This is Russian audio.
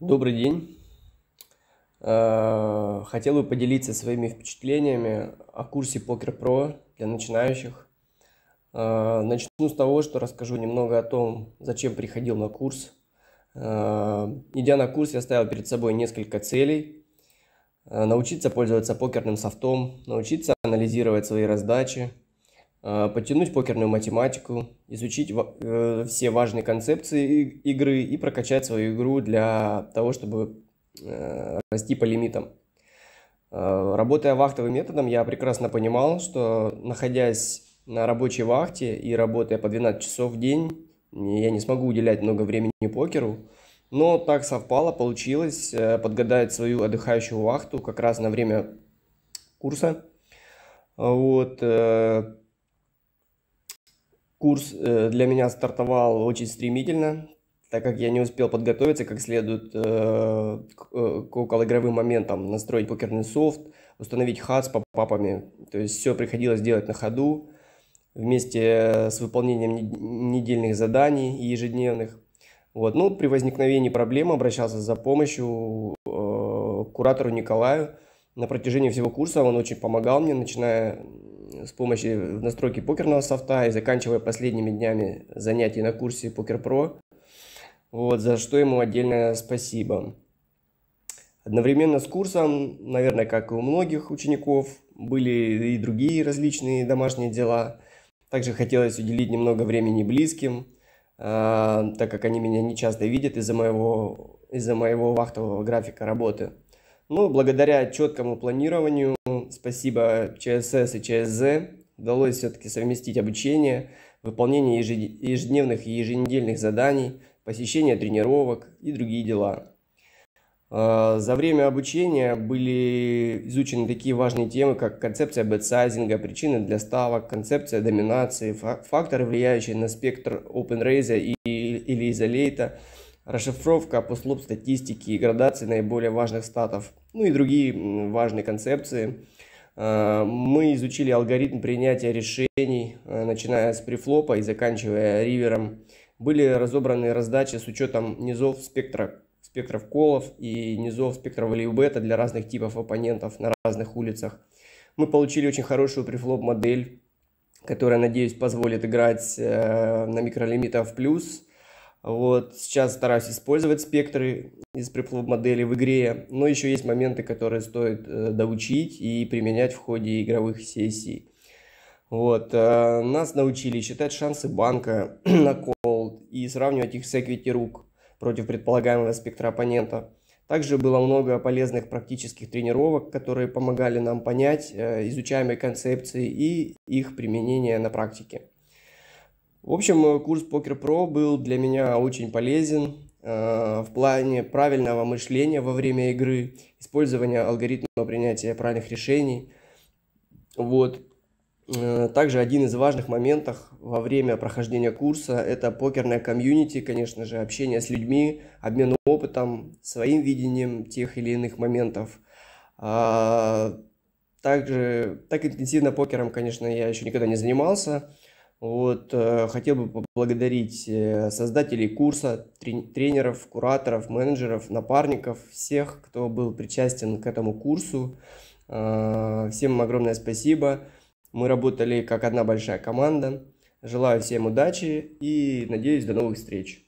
Добрый день. Э, хотел бы поделиться своими впечатлениями о курсе Покер Про для начинающих. Э, начну с того, что расскажу немного о том, зачем приходил на курс. Э, идя на курс, я ставил перед собой несколько целей. Научиться пользоваться покерным софтом, научиться анализировать свои раздачи – Э, подтянуть покерную математику, изучить э, все важные концепции игры и прокачать свою игру для того, чтобы э, расти по лимитам. Работая вахтовым методом, я прекрасно понимал, что находясь на рабочей вахте и работая по 12 часов в день, я не смогу уделять много времени покеру, но так совпало, получилось подгадать свою отдыхающую вахту как раз на время курса. Вот, Курс э, для меня стартовал очень стремительно, так как я не успел подготовиться как следует э, к, э, к околоигровым моментам, настроить покерный софт, установить хат с попапами. То есть все приходилось делать на ходу вместе с выполнением недельных заданий и ежедневных. Вот. Ну, при возникновении проблем обращался за помощью к куратору Николаю на протяжении всего курса он очень помогал мне, начиная с помощи настройки покерного софта и заканчивая последними днями занятий на курсе Покер Про. Вот, за что ему отдельное спасибо. Одновременно с курсом, наверное, как и у многих учеников, были и другие различные домашние дела. Также хотелось уделить немного времени близким, а, так как они меня не часто видят из-за моего, из за моего вахтового графика работы – ну, благодаря четкому планированию, спасибо ЧСС и ЧСЗ, удалось все-таки совместить обучение, выполнение ежедневных и еженедельных заданий, посещение тренировок и другие дела. А, за время обучения были изучены такие важные темы, как концепция бетсайзинга, причины для ставок, концепция доминации, факторы, влияющие на спектр open raise или изолейта, расшифровка послоб статистики и градации наиболее важных статов, ну и другие важные концепции. А, мы изучили алгоритм принятия решений, а, начиная с префлопа и заканчивая ривером. Были разобраны раздачи с учетом низов спектра, спектров колов и низов спектра value для разных типов оппонентов на разных улицах. Мы получили очень хорошую префлоп модель, которая, надеюсь, позволит играть э, на микролимитов плюс – вот, сейчас стараюсь использовать спектры из приплыв модели в игре, но еще есть моменты, которые стоит э, доучить и применять в ходе игровых сессий. Вот, э, нас научили считать шансы банка на колд и сравнивать их с эквити рук против предполагаемого спектра оппонента. Также было много полезных практических тренировок, которые помогали нам понять э, изучаемые концепции и их применение на практике. В общем, э, курс Poker Pro был для меня очень полезен э, в плане правильного мышления во время игры, использования алгоритма принятия правильных решений. Вот. Э, также один из важных моментов во время прохождения курса – это покерная комьюнити, конечно же, общение с людьми, обмен опытом, своим видением тех или иных моментов. А, также, так интенсивно покером, конечно, я еще никогда не занимался – вот, э, хотел бы поблагодарить э, создателей курса, тренеров, кураторов, менеджеров, напарников, всех, кто был причастен к этому курсу. Э, всем огромное спасибо. Мы работали как одна большая команда. Желаю всем удачи и надеюсь до новых встреч.